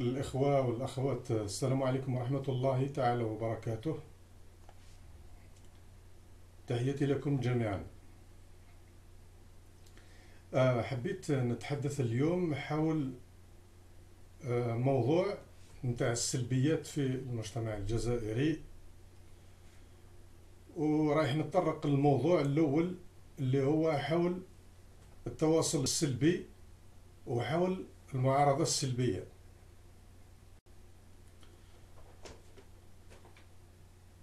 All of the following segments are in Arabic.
الإخوة والأخوات السلام عليكم ورحمة الله تعالى وبركاته تحياتي لكم جميعا آه، حبيت نتحدث اليوم حول آه، موضوع نتاع السلبيات في المجتمع الجزائري ورايح نتطرق للموضوع الأول اللي هو حول التواصل السلبي وحول المعارضة السلبية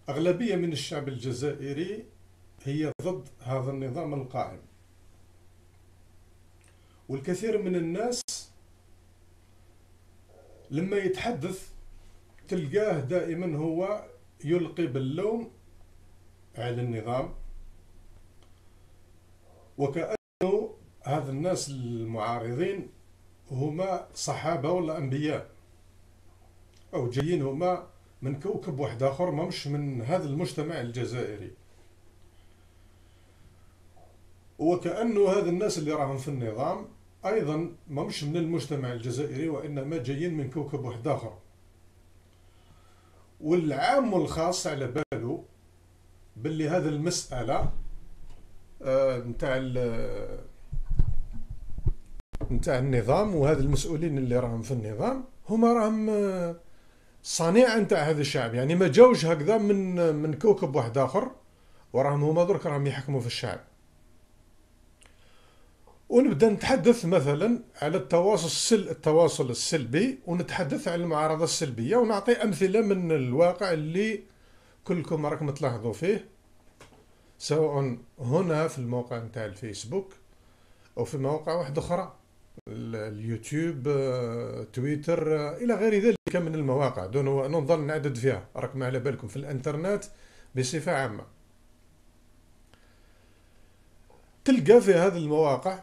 أغلبية من الشعب الجزائري هي ضد هذا النظام القائم والكثير من الناس لما يتحدث تلقاه دائما هو يلقي باللوم على النظام وكأنه هذا الناس المعارضين هما صحابة ولا أنبياء أو جايين هما من كوكب واحد آخر ما مش من هذا المجتمع الجزائري وكأنه هذا الناس اللي راهم في النظام أيضا ما مش من المجتمع الجزائري وإنما جايين من كوكب واحد آخر والعام والخاص على باله باللي هذا المسألة آه، نتاع نتاع النظام وهذا المسؤولين اللي راهم في النظام هما راهم آه، صنيعه نتاع هذا الشعب يعني ما جاوش هكذا من من كوكب واحد اخر وراهم هما درك راهم يحكموا في الشعب ونبدا نتحدث مثلا على التواصل السل التواصل السلبي ونتحدث على المعارضه السلبيه ونعطي امثله من الواقع اللي كلكم راكم تلاحظوا فيه سواء هنا في الموقع نتاع الفيسبوك او في مواقع واحده اخرى اليوتيوب آه، تويتر آه، الى غير ذلك من المواقع دون نظل نعدد فيها راك ما على بالكم في الانترنت بصفه عامه تلقى في هذه المواقع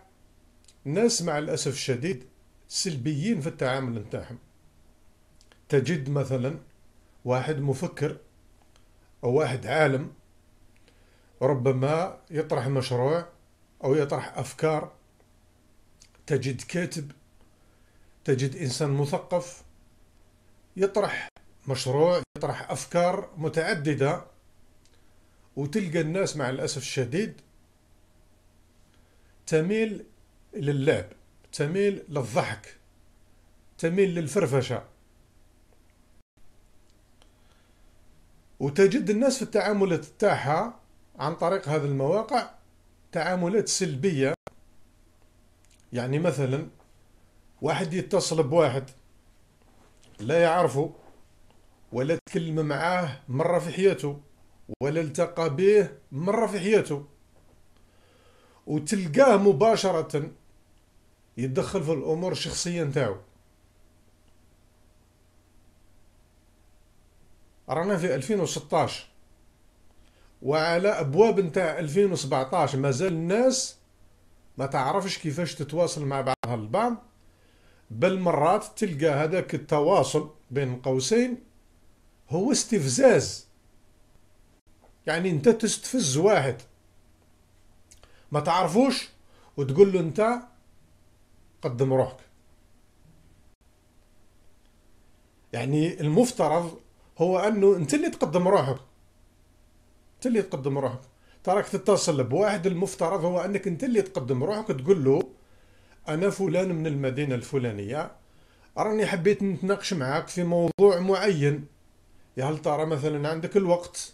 ناس مع الاسف الشديد سلبيين في التعامل نتاعهم تجد مثلا واحد مفكر او واحد عالم ربما يطرح مشروع او يطرح افكار تجد كاتب تجد إنسان مثقف يطرح مشروع يطرح أفكار متعددة وتلقى الناس مع الأسف الشديد تميل للعب تميل للضحك تميل للفرفشة وتجد الناس في التعاملات تاعها عن طريق هذه المواقع تعاملات سلبية يعني مثلا واحد يتصل بواحد لا يعرفه ولا تكلم معاه مرة في حياته ولا التقى به مرة في حياته وتلقاه مباشرة يتدخل في الأمور الشخصية نتاعو رانا في 2016 وعلى أبواب نتاع 2017 مازال الناس ما تعرفش كيفاش تتواصل مع بعضها البعض بل مرات تلقى هذاك التواصل بين قوسين هو استفزاز يعني انت تستفز واحد ما تعرفوش وتقول له انت قدم روحك يعني المفترض هو انه انت اللي تقدم روحك انت اللي تقدم روحك تراك تتصل بواحد المفترض هو انك انت اللي تقدم روحك تقول له انا فلان من المدينه الفلانيه راني حبيت نتناقش معاك في موضوع معين يا هل ترى مثلا عندك الوقت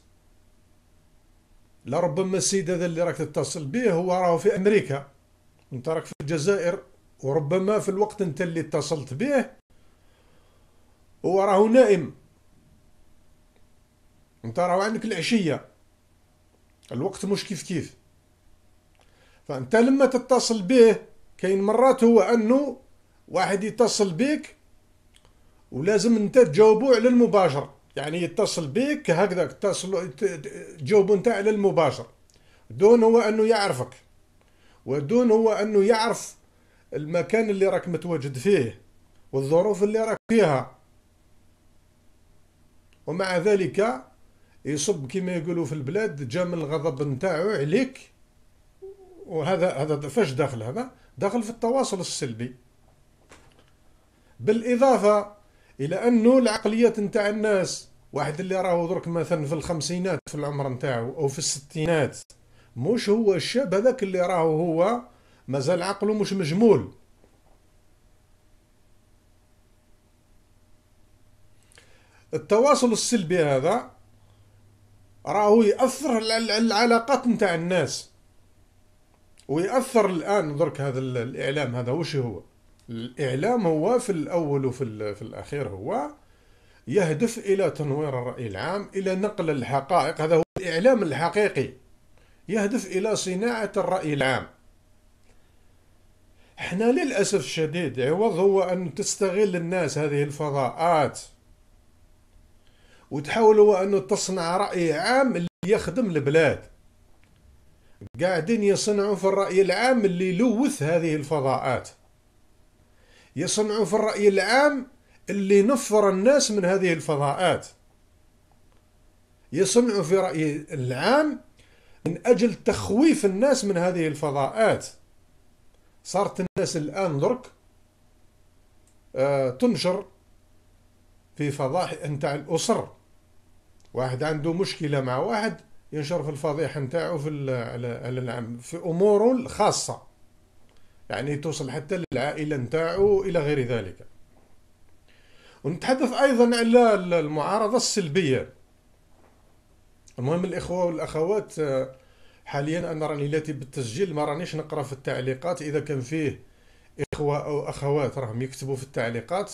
لربما السيد هذا اللي راك تتصل به هو راه في امريكا انت راك في الجزائر وربما في الوقت انت اللي اتصلت به هو راهو نائم انت راهو عندك العشيه الوقت مش كيف كيف فانت لما تتصل به كاين مرات هو انه واحد يتصل بك ولازم انت تجاوبو على المباشر يعني يتصل بك هكذا تتصل تجاوبو انت على المباشر دون هو انه يعرفك ودون هو انه يعرف المكان اللي راك متواجد فيه والظروف اللي راك فيها ومع ذلك يصب كما يقولوا في البلاد جا من الغضب نتاعو عليك وهذا هذا فاش داخل هذا داخل في التواصل السلبي بالاضافه الى انه العقليات نتاع الناس واحد اللي راهو درك مثلا في الخمسينات في العمر نتاعو او في الستينات مش هو الشاب هذاك اللي راهو هو مازال عقله مش مجمول التواصل السلبي هذا راهو يأثر على العلاقات نتاع الناس ويأثر الآن درك هذا الإعلام هذا وش هو الإعلام هو في الأول وفي في الأخير هو يهدف إلى تنوير الرأي العام إلى نقل الحقائق هذا هو الإعلام الحقيقي يهدف إلى صناعة الرأي العام احنا للأسف الشديد عوض هو أن تستغل الناس هذه الفضاءات وتحاول هو انه تصنع راي عام اللي يخدم البلاد قاعدين يصنعوا في الراي العام اللي يلوث هذه الفضاءات يصنعوا في الراي العام اللي نفر الناس من هذه الفضاءات يصنعوا في راي العام من اجل تخويف الناس من هذه الفضاءات صارت الناس الان درك آه تنشر في فضائح انت الاسر واحد عنده مشكله مع واحد ينشر في الفضيحه نتاعو في على العام في اموره الخاصه يعني توصل حتى للعائله نتاعو الى غير ذلك ونتحدث ايضا على المعارضه السلبيه المهم الاخوه والاخوات آه، حاليا انا راني لاتي بالتسجيل ما رانيش نقرا في التعليقات اذا كان فيه اخوه او اخوات راهم يكتبوا في التعليقات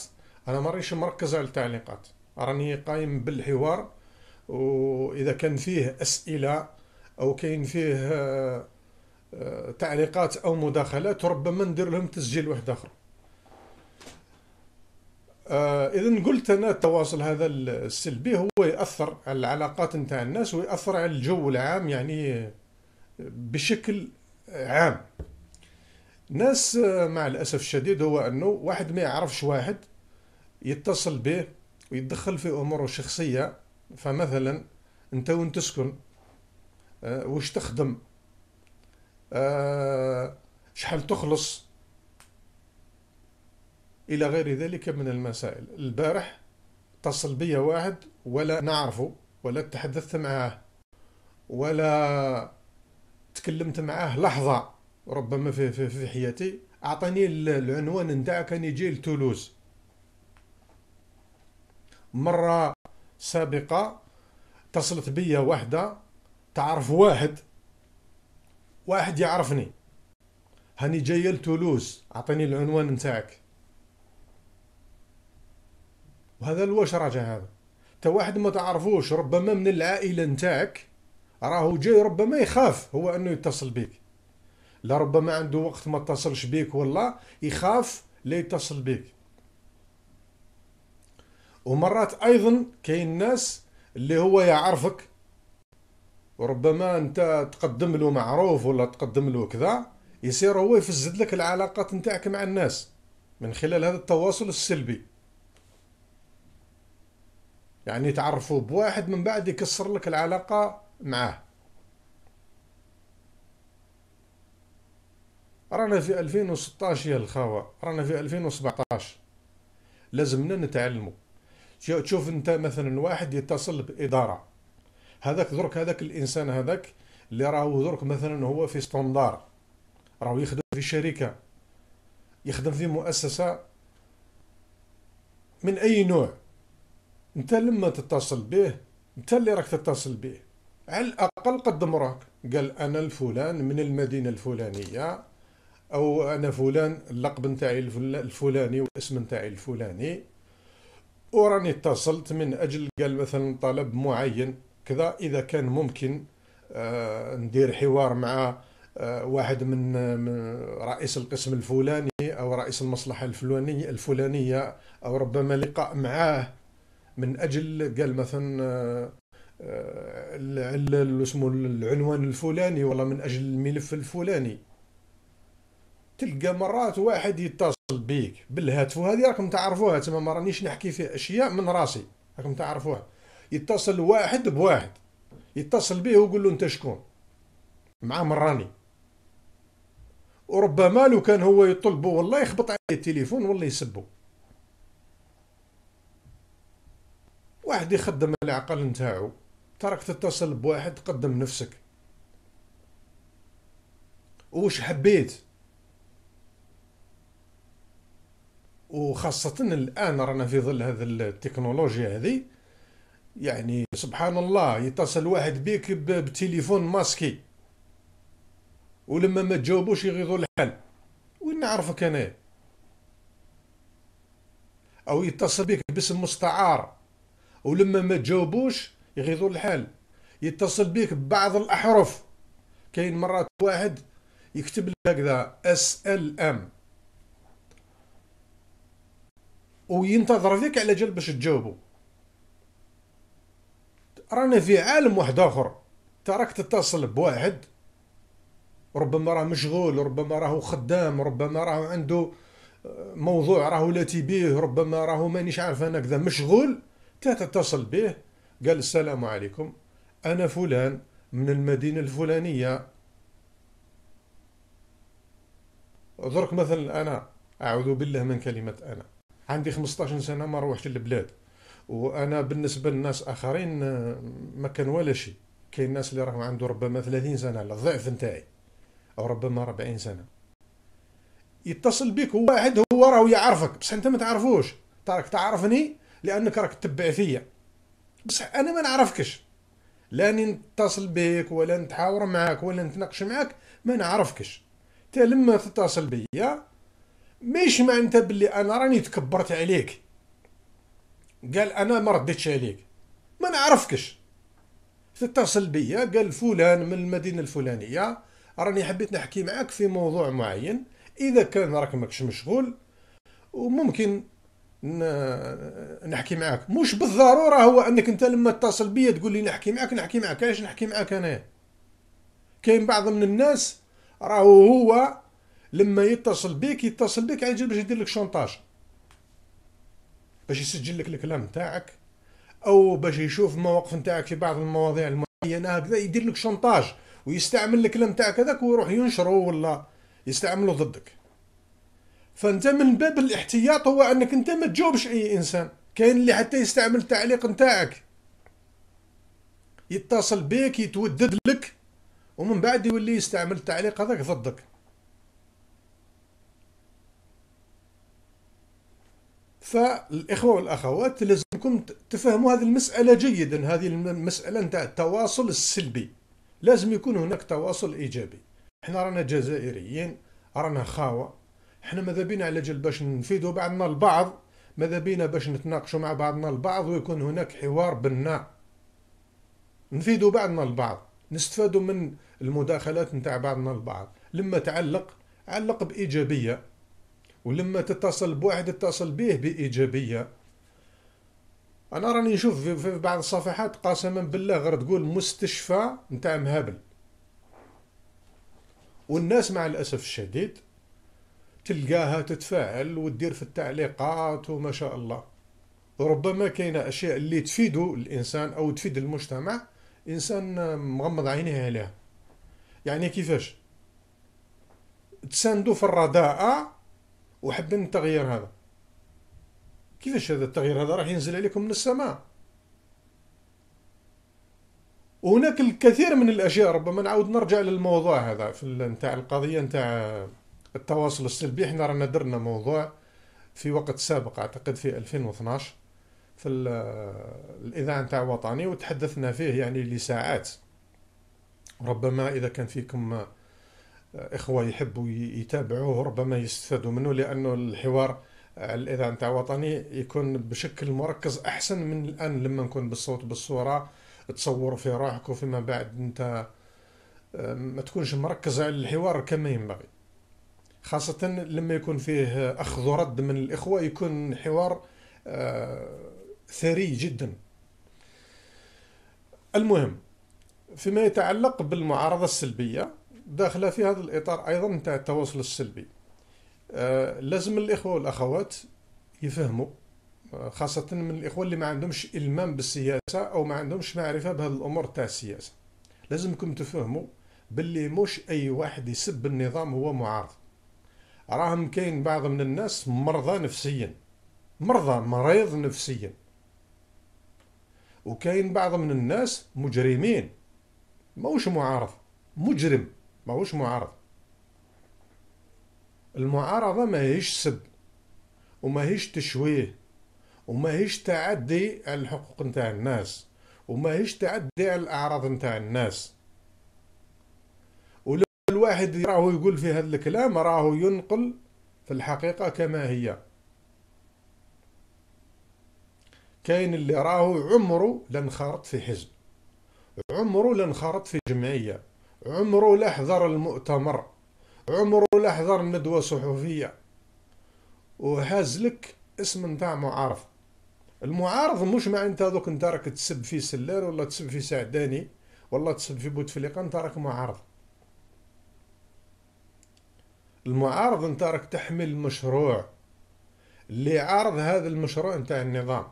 انا ما مركز على التعليقات راني قايم بالحوار واذا كان فيه اسئله او كاين فيه آه، آه، تعليقات او مداخلات ربما ندير لهم تسجيل واحد اخر آه، اذا قلت انا التواصل هذا السلبي هو ياثر على العلاقات نتاع الناس وياثر على الجو العام يعني بشكل عام ناس مع الاسف الشديد هو انه واحد ما يعرفش واحد يتصل به ويدخل في اموره الشخصيه فمثلا انت وين تسكن أه وش تخدم أه شحال تخلص الى غير ذلك من المسائل البارح اتصل بي واحد ولا نعرفه ولا تحدثت معاه ولا تكلمت معاه لحظة ربما في, في, في حياتي أعطاني العنوان نتاعك كان يجي لتولوز مرة سابقة اتصلت بيا وحدة تعرف واحد واحد يعرفني هاني جاي لتولوز عطيني العنوان نتاعك وهذا الواش راجع هذا تا واحد ما تعرفوش ربما من العائلة نتاعك راهو جاي ربما يخاف هو انه يتصل بيك لا ربما عنده وقت ما اتصلش بيك والله يخاف لا يتصل بيك ومرات ايضا كاين ناس اللي هو يعرفك وربما انت تقدم له معروف ولا تقدم له كذا يصير هو يفسد لك العلاقات نتاعك مع الناس من خلال هذا التواصل السلبي يعني تعرفوا بواحد من بعد يكسر لك العلاقة معاه رانا في 2016 يا الخوا رانا في 2017 لازمنا نتعلموا تشوف انت مثلا واحد يتصل باداره هذاك درك هذاك الانسان هذاك اللي راهو درك مثلا هو في ستوندار راهو يخدم في شركه يخدم في مؤسسه من اي نوع انت لما تتصل به انت اللي راك تتصل به على الاقل قدم راك قال انا الفلان من المدينه الفلانيه او انا فلان اللقب نتاعي الفلاني والاسم نتاعي الفلاني وراني اتصلت من أجل قال مثلا طلب معين كذا إذا كان ممكن آه، ندير حوار مع آه، واحد من رئيس القسم الفلاني أو رئيس المصلحة الفلانية الفلانية أو ربما لقاء معاه من أجل قال مثلا آه، اسمه العنوان الفلاني ولا من أجل الملف الفلاني تلقى مرات واحد يتصل بيك بالهاتف وهذه راكم تعرفوها تما ما رانيش نحكي في اشياء من راسي راكم تعرفوها يتصل واحد بواحد يتصل به ويقول له انت شكون معاه مراني وربما لو كان هو يطلبه والله يخبط عليه التليفون والله يسبه واحد يخدم العقل نتاعو تراك تتصل بواحد تقدم نفسك وش حبيت وخاصة الآن رانا في ظل هذه التكنولوجيا هذه يعني سبحان الله يتصل واحد بك بتليفون ماسكي ولما ما تجاوبوش يغيظوا الحال وين نعرفك أنا أو يتصل بك باسم مستعار ولما ما تجاوبوش يغيظوا الحال يتصل بك ببعض الأحرف كاين مرات واحد يكتب لك هكذا اس ال ام وينتظر فيك على جال باش تجاوبو رانا في عالم واحد اخر تراك تتصل بواحد ربما راه مشغول ربما راهو خدام ربما راهو عنده آه، موضوع راهو لاتي بيه ربما راهو مانيش عارف انا كذا مشغول تتصل به قال السلام عليكم انا فلان من المدينه الفلانيه درك مثلا انا اعوذ بالله من كلمه انا عندي 15 سنه ما روحت للبلاد وانا بالنسبه للناس اخرين آه، ما كان ولا شيء كاين ناس اللي راهم عنده ربما 30 سنه الضعف نتاعي او ربما 40 سنه يتصل بك واحد هو راهو يعرفك بصح انت ما تعرفوش راك تعرفني لانك راك تتبع فيا بصح انا ما نعرفكش لا نتصل بك ولا نتحاور معك ولا نتناقش معك ما نعرفكش تا لما تتصل بيا ماشي معناتها بلي انا راني تكبرت عليك قال انا ما رديتش عليك ما نعرفكش تتصل بيا قال فلان من المدينه الفلانيه راني حبيت نحكي معاك في موضوع معين اذا كان راك ماكش مشغول وممكن نحكي معاك مش بالضروره هو انك انت لما تتصل بيا تقول لي نحكي معاك نحكي معاك علاش نحكي معاك انا كاين بعض من الناس راهو هو لما يتصل بك يتصل بك على يعني جال باش يدير لك شونتاج باش يسجل لك الكلام نتاعك او باش يشوف المواقف نتاعك في بعض المواضيع المعينه هكذا يدير لك شونتاج ويستعمل الكلام نتاعك هذاك ويروح ينشره ولا يستعمله ضدك فانت من باب الاحتياط هو انك انت ما تجاوبش اي انسان كاين اللي حتى يستعمل التعليق نتاعك يتصل بك يتودد لك ومن بعد يولي يستعمل التعليق هذاك ضدك فالإخوة والأخوات لازمكم تفهموا هذه المسألة جيدا هذه المسألة نتاع التواصل السلبي لازم يكون هناك تواصل إيجابي احنا رانا جزائريين رانا خاوة احنا ماذا بينا على جل باش نفيدوا بعضنا البعض ماذا بينا باش نتناقشوا مع بعضنا البعض ويكون هناك حوار بناء نفيدوا بعضنا البعض نستفادوا من المداخلات نتاع بعضنا البعض لما تعلق علق بإيجابية ولما تتصل بواحد تتصل به بإيجابية أنا راني نشوف في بعض الصفحات قسما بالله غير تقول مستشفى نتاع مهابل والناس مع الأسف الشديد تلقاها تتفاعل وتدير في التعليقات وما شاء الله ربما كاين أشياء اللي تفيد الإنسان أو تفيد المجتمع إنسان مغمض عينيه عليها يعني كيفاش تساندو في الرداءة وحبين التغيير هذا كيفاش هذا التغيير هذا راح ينزل عليكم من السماء وهناك الكثير من الاشياء ربما نعاود نرجع للموضوع هذا في نتاع القضيه نتاع التواصل السلبي احنا رانا درنا موضوع في وقت سابق اعتقد في 2012 في الاذاعه نتاع وطني وتحدثنا فيه يعني لساعات ربما اذا كان فيكم إخوة يحبوا يتابعوه ربما يستفادوا منه لأنه الحوار على الإذاعة نتاع وطني يكون بشكل مركز أحسن من الآن لما نكون بالصوت بالصورة تصور في روحك فيما بعد أنت آه، ما تكونش مركز على الحوار كما ينبغي خاصة لما يكون فيه أخذ ورد من الإخوة يكون حوار آه، ثري جدا المهم فيما يتعلق بالمعارضة السلبية داخله في هذا الاطار ايضا نتاع التواصل السلبي آه لازم الاخوه والاخوات يفهموا آه، خاصة من الإخوة اللي ما عندهمش إلمام بالسياسة أو ما عندهمش معرفة بهذه الأمور تاع السياسة لازمكم تفهموا باللي مش أي واحد يسب النظام هو معارض راهم كاين بعض من الناس مرضى نفسيا مرضى مريض نفسيا وكاين بعض من الناس مجرمين موش معارض مجرم ماهوش معارض المعارضة ماهيش سب وماهيش تشويه وماهيش تعدي على الحقوق نتاع الناس وماهيش تعدي على الأعراض نتاع الناس ولو الواحد راهو يقول في هذا الكلام راهو ينقل في الحقيقة كما هي كاين اللي راهو عمره لانخرط في حزب عمره لانخرط في جمعية عمره لا حضر المؤتمر عمره لا حضر ندوة صحفية وهاز لك اسم نتاع معارض المعارض مش مع انت دوك انت راك تسب في سلال ولا تسب في سعداني ولا تسب في بوتفليقة انت راك معارض المعارض انت راك تحمل مشروع اللي عارض هذا المشروع نتاع النظام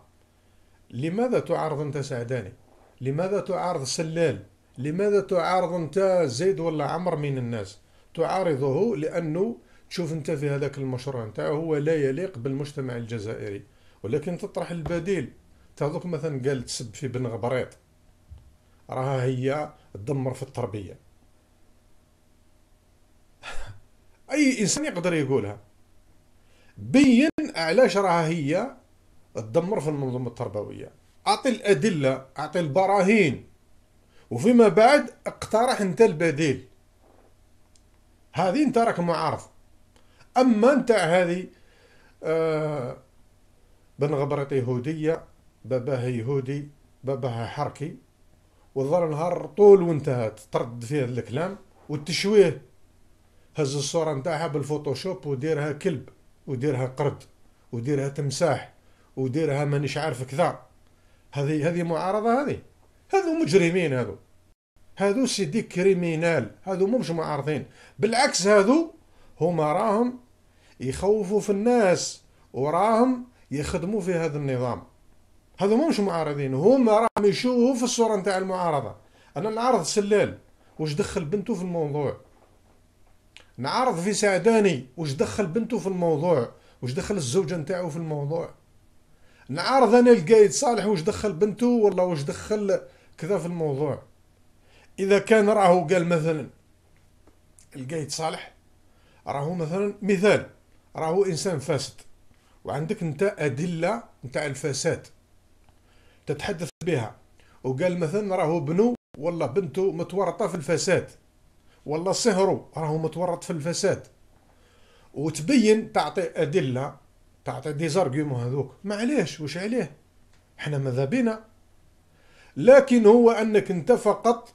لماذا تعارض انت سعداني لماذا تعارض سلال لماذا تعارض انت زيد ولا عمر من الناس تعارضه لانه تشوف انت في هذاك المشروع نتاعو هو لا يليق بالمجتمع الجزائري ولكن تطرح البديل تهذوك مثلا قال تسب في بن غبريط راها هي تدمر في التربيه اي انسان يقدر يقولها بين علاش راها هي تدمر في المنظومه التربويه اعطي الادله اعطي البراهين وفيما بعد اقترح انت البديل هذه انت راك معارض اما انت هذه آه بن غبرت يهودية باباها يهودي باباها حركي وظل نهار طول وانتهت ترد فيه الكلام والتشويه هز الصورة نتاعها بالفوتوشوب وديرها كلب وديرها قرد وديرها تمساح وديرها مانيش عارف كذا هذه هذه معارضة هذه هذو مجرمين هذو هذو سيدي كريمينال هذو مش معارضين بالعكس هذو هما راهم يخوفوا في الناس وراهم يخدموا في هذا النظام هذو مش معارضين هما راهم يشوفوا في الصورة نتاع المعارضة أنا نعرض سلال واش دخل بنته في الموضوع نعرض في سعداني واش دخل بنته في الموضوع واش دخل الزوجة نتاعو في الموضوع نعرض أنا القايد صالح واش دخل بنته ولا واش دخل كذا في الموضوع اذا كان راهو قال مثلا القايد صالح راهو مثلا مثال راهو انسان فاسد وعندك انت ادله نتاع الفساد تتحدث بها وقال مثلا راهو بنو ولا بنته متورطه في الفساد ولا صهرو راهو متورط في الفساد وتبين تعطي ادله تعطي ديزارغيومون هذوك معليش واش عليه حنا ماذا بينا لكن هو انك انت فقط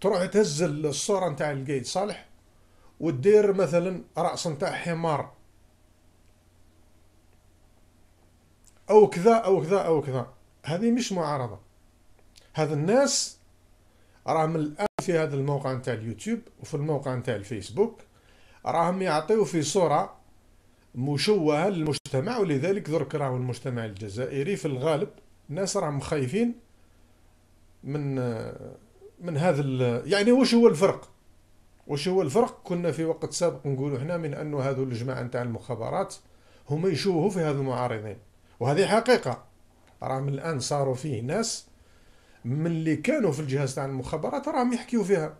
تروح تهز الصوره نتاع القايد صالح ودير مثلا راس نتاع حمار او كذا او كذا او كذا هذه مش معارضه هذا الناس راهم الان في هذا الموقع نتاع اليوتيوب وفي الموقع نتاع الفيسبوك راهم يعطيو في صوره مشوهه للمجتمع ولذلك درك راهو المجتمع الجزائري في الغالب الناس راهم خايفين من من هذا يعني واش هو الفرق واش هو الفرق كنا في وقت سابق نقولوا هنا من انه هذو الجماعه نتاع المخابرات هما يشوهوا في هذو المعارضين وهذه حقيقه راهم الان صاروا فيه ناس من اللي كانوا في الجهاز تاع المخابرات راهم يحكيوا فيها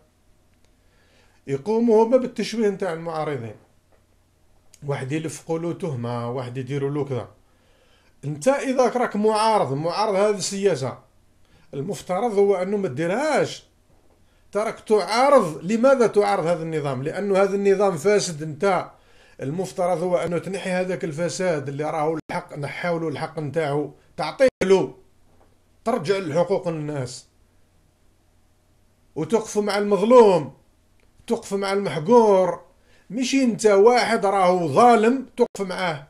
يقوموا هما بالتشويه نتاع المعارضين واحد يلف له تهمه واحد يديروا له كذا انت اذا راك معارض معارض هذه السياسه المفترض هو انه ما ديرهاش تراك تعارض لماذا تعارض هذا النظام لانه هذا النظام فاسد انت المفترض هو انه تنحي هذاك الفساد اللي راهو الحق نحاولوا الحق نتاعو تعطيه له ترجع لحقوق الناس وتقف مع المظلوم تقف مع المحقور مشي انت واحد راهو ظالم تقف معاه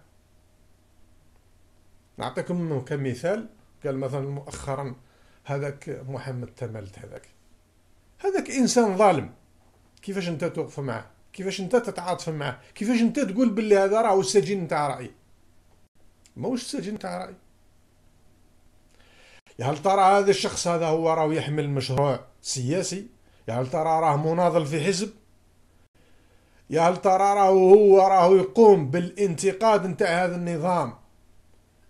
نعطيكم كمثال قال مثلا مؤخرا هذاك محمد تملت هذاك هذاك انسان ظالم كيفاش انت توقف معه كيفاش انت تتعاطف معه كيفاش انت تقول باللي هذا راهو سجين نتاع راي ماهوش سجين نتاع راي يا هل ترى هذا الشخص هذا هو راهو يحمل مشروع سياسي يا هل ترى راه مناضل في حزب يا هل ترى راهو هو راهو يقوم بالانتقاد نتاع هذا النظام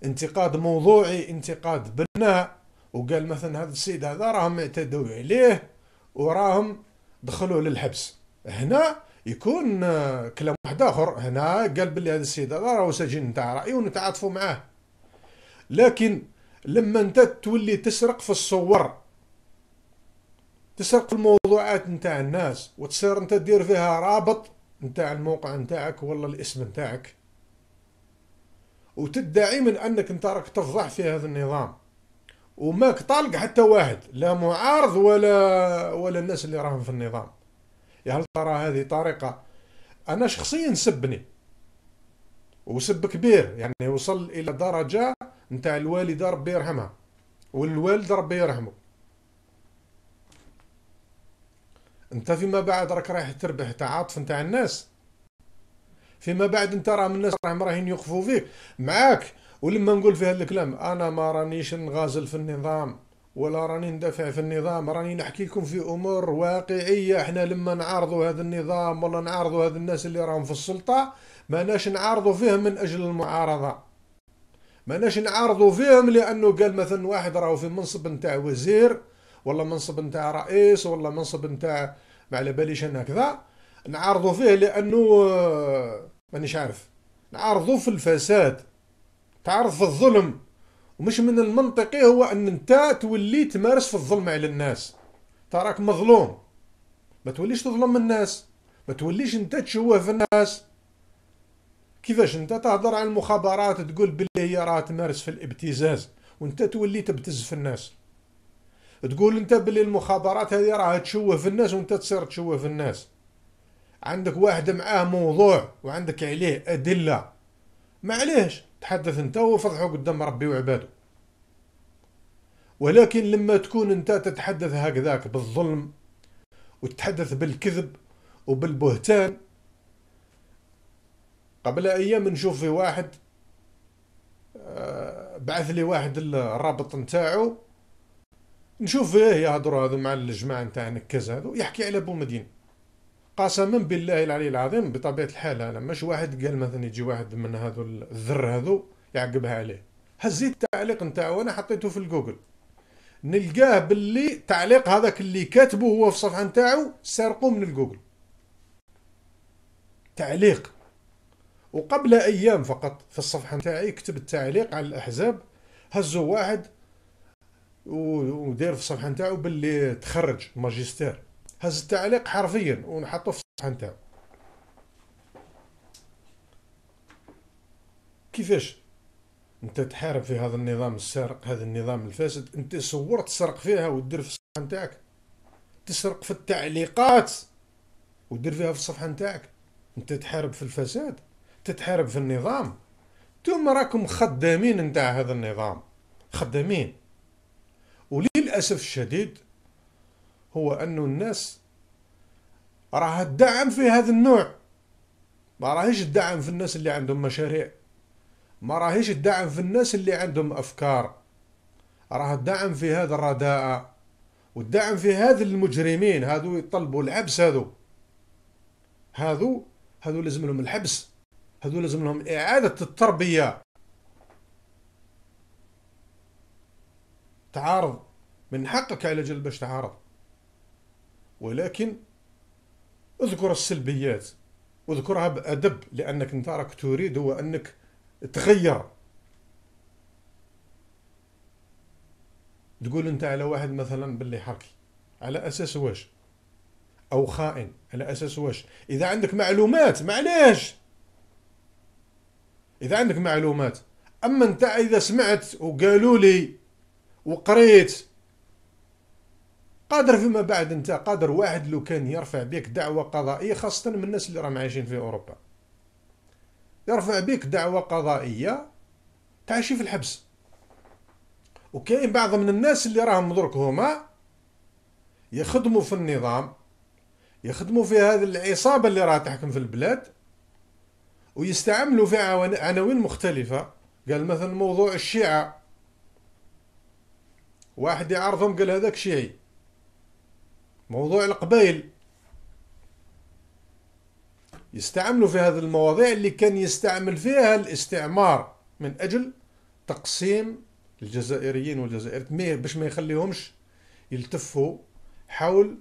انتقاد موضوعي انتقاد بناء وقال مثلا هذا السيد هذا راهم اعتدوا عليه وراهم دخلوه للحبس هنا يكون كلام واحد اخر هنا قال بلي هذا السيد هذا راهو سجين نتاع راي ونتعاطفوا معاه لكن لما انت تولي تسرق في الصور تسرق الموضوعات نتاع الناس وتصير انت دير فيها رابط نتاع الموقع نتاعك ولا الاسم نتاعك وتدعي من انك انت راك تفضح في هذا النظام وماك طالق حتى واحد لا معارض ولا ولا الناس اللي راهم في النظام يا هل ترى هذه طريقة أنا شخصيا سبني وسب كبير يعني وصل إلى درجة نتاع الوالدة ربي يرحمها والوالد ربي يرحمه انت فيما بعد راك رايح تربح تعاطف نتاع الناس فيما بعد انت راه من الناس راهم رايحين يوقفوا فيك معاك ولما نقول في هذا الكلام انا ما رانيش نغازل في النظام ولا راني ندافع في النظام راني نحكي لكم في امور واقعيه احنا لما نعرضوا هذا النظام ولا نعرضوا هذا الناس اللي راهم في السلطه ماناش نعرضوا فيهم من اجل المعارضه ماناش نعرضوا فيهم لانه قال مثلا واحد راهو في منصب نتاع وزير ولا منصب نتاع رئيس ولا منصب نتاع ما على باليش انا هكذا نعرضوا فيه لانه آه، مانيش عارف نعرضوا في الفساد تعرض في الظلم ومش من المنطقي هو ان انت تولي تمارس في الظلم على الناس تراك مظلوم ما توليش تظلم الناس ما توليش انت تشوه في الناس كيفاش انت تهضر على المخابرات تقول باللي هي راه تمارس في الابتزاز وانت تولي تبتز في الناس تقول انت باللي المخابرات هذه راها تشوه في الناس وانت تصير تشوه في الناس عندك واحد معاه موضوع وعندك عليه ادله معليش تحدث انت وفضحوا قدام ربي وعباده ولكن لما تكون انت تتحدث هكذاك بالظلم وتتحدث بالكذب وبالبهتان قبل ايام نشوف في واحد آه، بعث لي واحد الرابط نتاعو نشوف فيه يهضروا هذو مع الجماعه نتاع نكاز هذو يحكي على بومدين قسما بالله العلي العظيم بطبيعه الحال انا ماشي واحد قال مثلا يجي واحد من هذو الذر هذو يعقبها عليه هزيت التعليق نتاعو انا حطيته في الجوجل نلقاه باللي تعليق هذاك اللي كاتبه هو في الصفحه نتاعو سرقوه من الجوجل تعليق وقبل ايام فقط في الصفحه نتاعي كتب التعليق على الاحزاب هزوا واحد ودير في الصفحه نتاعو باللي تخرج ماجستير هز التعليق حرفيا ونحطه في الصفحه نتاعو كيفاش انت تحارب في هذا النظام السارق هذا النظام الفاسد انت صورت تسرق فيها ودير في الصفحه نتاعك تسرق في التعليقات ودير فيها في الصفحه نتاعك انت تحارب في الفساد تتحارب في النظام انتم راكم خدامين نتاع هذا النظام خدامين وللاسف الشديد هو أنه الناس راها الدعم في هذا النوع ما راهيش الدعم في الناس اللي عندهم مشاريع ما راهيش الدعم في الناس اللي عندهم أفكار راه الدعم في هذا الرداءة والدعم في هذا المجرمين هذو يطلبوا العبس هذو هذو هذو لازم لهم الحبس هذو لازم لهم إعادة التربية تعارض من حقك على جل باش تعارض ولكن اذكر السلبيات واذكرها بأدب لأنك أنت راك تريد هو أنك تغير تقول أنت على واحد مثلا باللي حركي على أساس واش أو خائن على أساس واش إذا عندك معلومات معليش إذا عندك معلومات أما أنت إذا سمعت وقالوا لي وقريت قادر فيما بعد انت قادر واحد لو كان يرفع بك دعوة قضائية خاصة من الناس اللي راهم عايشين في أوروبا يرفع بك دعوة قضائية تعيشي في الحبس وكاين بعض من الناس اللي راهم درك هما يخدموا في النظام يخدموا في هذه العصابة اللي راها تحكم في البلاد ويستعملوا في عناوين مختلفة قال مثلا موضوع الشيعة واحد يعرضهم قال هذاك شيعي موضوع القبائل يستعملوا في هذه المواضيع اللي كان يستعمل فيها الاستعمار من أجل تقسيم الجزائريين والجزائر باش ما يخليهمش يلتفوا حول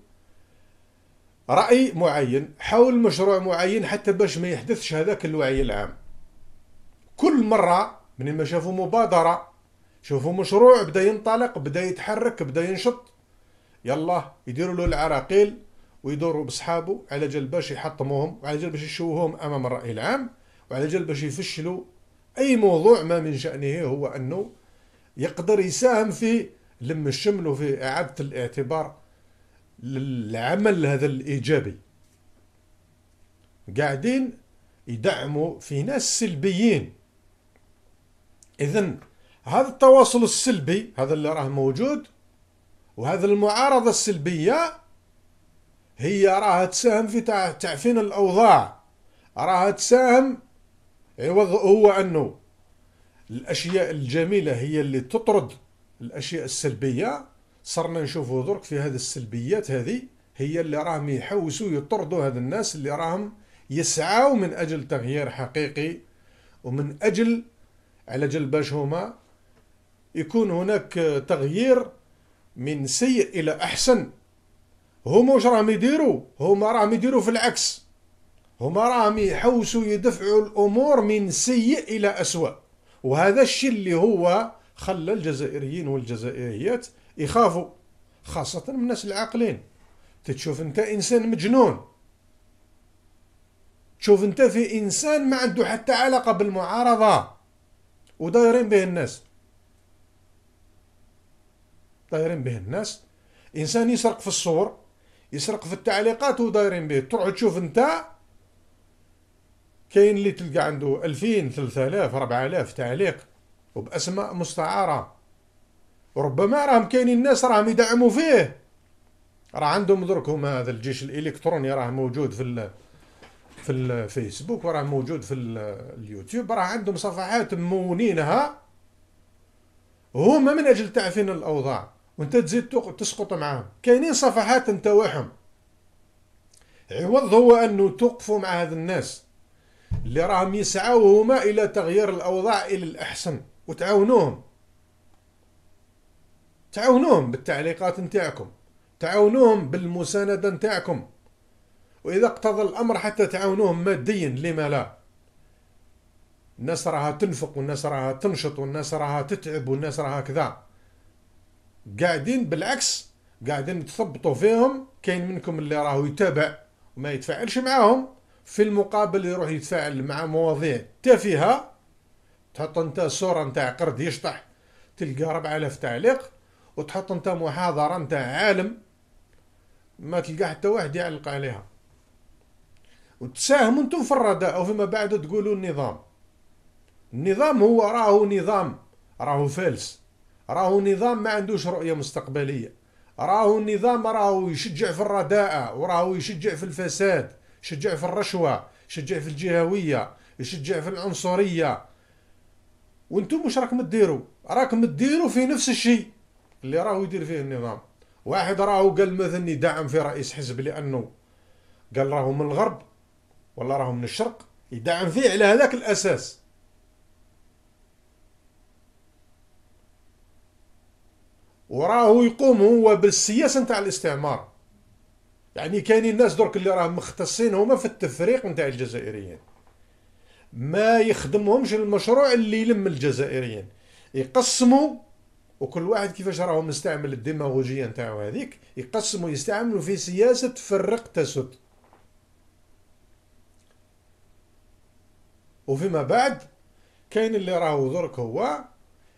رأي معين حول مشروع معين حتى باش ما يحدثش هذاك الوعي العام كل مرة من ما شافوا مبادرة شوفوا مشروع بدا ينطلق بدا يتحرك بدا ينشط يلا يديروا له العراقيل ويدوروا بصحابه على جال باش يحطموهم وعلى جال باش يشوهوهم امام الراي العام وعلى جال باش يفشلوا اي موضوع ما من شانه هو انه يقدر يساهم في لم الشمل وفي اعاده الاعتبار للعمل هذا الايجابي قاعدين يدعموا في ناس سلبيين اذا هذا التواصل السلبي هذا اللي راه موجود وهذه المعارضة السلبية هي راها تساهم في تعفين الأوضاع راها تساهم عوض هو أنه الأشياء الجميلة هي اللي تطرد الأشياء السلبية صرنا نشوفوا درك في هذه السلبيات هذه هي اللي راهم يحوسوا يطردوا هذا الناس اللي راهم يسعوا من أجل تغيير حقيقي ومن أجل على جل باش هما يكون هناك تغيير من سيء الى احسن هما واش راهم يديروا هما راهم يديروا في العكس هما راهم يحوسوا يدفعوا الامور من سيء الى اسوء وهذا الشيء اللي هو خلى الجزائريين والجزائريات يخافوا خاصة من الناس العاقلين تتشوف انت انسان مجنون تشوف انت في انسان ما عنده حتى علاقة بالمعارضة ودايرين به الناس دايرين به الناس انسان يسرق في الصور يسرق في التعليقات ودايرين به تروح تشوف انت كاين اللي تلقى عنده 2000 3000 4000 تعليق وباسماء مستعاره وربما راهم كاينين الناس راهم يدعموا فيه راه عندهم درك هما هذا الجيش الالكتروني راه موجود في ال في الفيسبوك وراه موجود في اليوتيوب راه عندهم صفحات مونينها هما من اجل تعفين الاوضاع وانت تزيد تسقط معاهم كاينين صفحات نتاوعهم عوض هو انه توقفوا مع هذا الناس اللي راهم يسعوا هما الى تغيير الاوضاع الى الاحسن وتعاونوهم تعاونوهم بالتعليقات نتاعكم تعاونوهم بالمساندة نتاعكم واذا اقتضى الامر حتى تعاونوهم ماديا لما لا الناس راها تنفق والناس راها تنشط والناس راها تتعب والناس راها كذا قاعدين بالعكس قاعدين تثبطوا فيهم كاين منكم اللي راهو يتابع وما يتفاعلش معاهم في المقابل يروح يتفاعل مع مواضيع تافهه تحط انت صوره نتاع قرد يشطح تلقى 4000 تعليق وتحط انت محاضره نتاع عالم ما تلقى حتى واحد يعلق عليها وتساهموا انتم في الرداء فيما بعد تقولوا النظام النظام هو راهو نظام راهو فالس راهو نظام ما عندوش رؤية مستقبلية راهو النظام راهو يشجع في الرداءة وراهو يشجع في الفساد يشجع في الرشوة يشجع في الجهوية يشجع في العنصرية وانتم واش راكم ديروا راكم ديروا في نفس الشيء اللي راهو يدير فيه النظام واحد راهو قال مثلا يدعم في رئيس حزب لانه قال راهو من الغرب ولا راهو من الشرق يدعم فيه على هذاك الاساس وراهو يقوم هو بالسياسه نتاع الاستعمار يعني كاينين الناس درك اللي راهم مختصين هما في التفريق نتاع الجزائريين ما يخدمهمش المشروع اللي يلم الجزائريين يقسموا وكل واحد كيفاش راهو مستعمل الديماغوجيه نتاعو هذيك يقسموا يستعملوا في سياسه تفرق تسد وفيما بعد كاين اللي راهو درك هو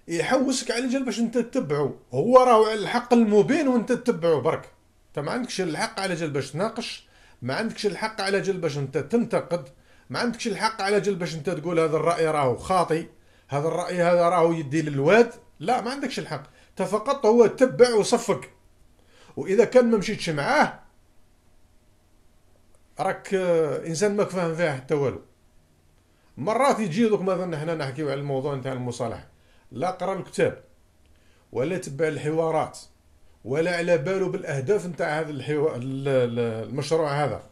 يحوسك على الجل باش انت تتبعه هو راهو على الحق المبين وانت تتبعه برك انت ما عندكش الحق على جل باش تناقش ما عندكش الحق على جل باش انت تنتقد ما عندكش الحق على جل باش انت تقول هذا الراي راهو خاطي هذا الراي هذا راهو يدي للواد لا ما عندكش الحق انت فقط هو تبع وصفق واذا كان ما مشيتش معاه راك آه، انسان ما فاهم فيها حتى والو مرات يجي دوك مثلا حنا نحكيو على الموضوع نتاع المصالحه لا قرا الكتاب ولا تبع الحوارات ولا على بالو بالاهداف نتاع هذا الحو... المشروع هذا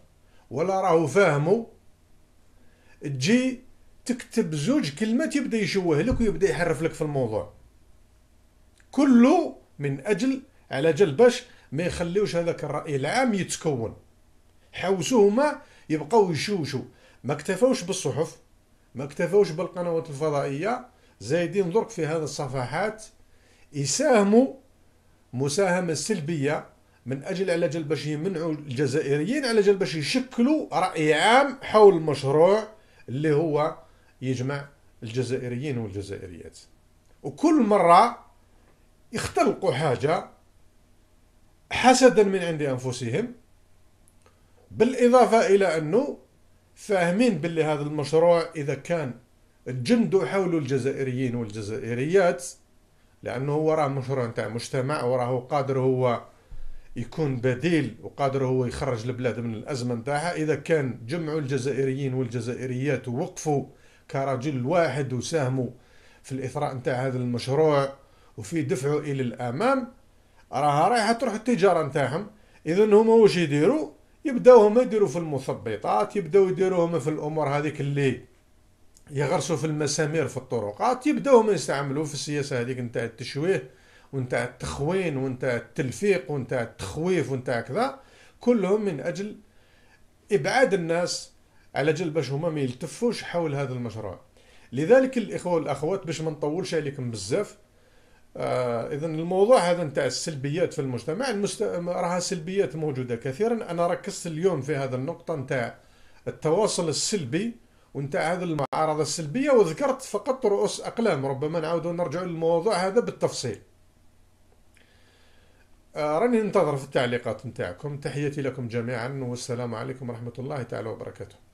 ولا راهو فاهمو تجي تكتب زوج كلمات يبدا يشوه لك ويبدا يحرف لك في الموضوع كله من اجل على جل باش ما يخليوش هذاك الراي العام يتكون حوسوه هما يبقاو يشوشو ما اكتفوش بالصحف ما اكتفوش بالقنوات الفضائيه زايدين درك في هذه الصفحات يساهموا مساهمة سلبية من أجل على جل باش يمنعوا الجزائريين على جل باش يشكلوا رأي عام حول المشروع اللي هو يجمع الجزائريين والجزائريات وكل مرة يختلقوا حاجة حسدا من عند أنفسهم بالإضافة إلى أنه فاهمين باللي هذا المشروع إذا كان تجندوا حولوا الجزائريين والجزائريات لانه هو راه مشروع نتاع مجتمع وراه قادر هو يكون بديل وقادر هو يخرج البلاد من الازمه نتاعها اذا كان جمعوا الجزائريين والجزائريات ووقفوا كرجل واحد وساهموا في الاثراء نتاع هذا المشروع وفي دفعه الى الامام راها رايحه تروح التجاره نتاعهم اذا هما واش يديروا يبداو هما يديروا في المثبطات يبداو يديروا هما في الامور هذيك اللي يغرسوا في المسامير في الطرقات يبداو ما يستعملوا في السياسه هذيك نتاع التشويه ونتاع التخوين ونتاع التلفيق ونتاع التخويف ونتاع كذا كلهم من اجل ابعاد الناس على جل باش هما ما يلتفوش حول هذا المشروع لذلك الاخوه والاخوات باش ما نطولش عليكم بزاف آه اذا الموضوع هذا نتاع السلبيات في المجتمع المست... راها سلبيات موجوده كثيرا انا ركزت اليوم في هذا النقطه نتاع التواصل السلبي وانت هذه المعارضة السلبية وذكرت فقط رؤوس أقلام ربما نعود نرجع للموضوع هذا بالتفصيل آه، راني ننتظر في التعليقات نتاعكم تحياتي لكم جميعا والسلام عليكم ورحمة الله تعالى وبركاته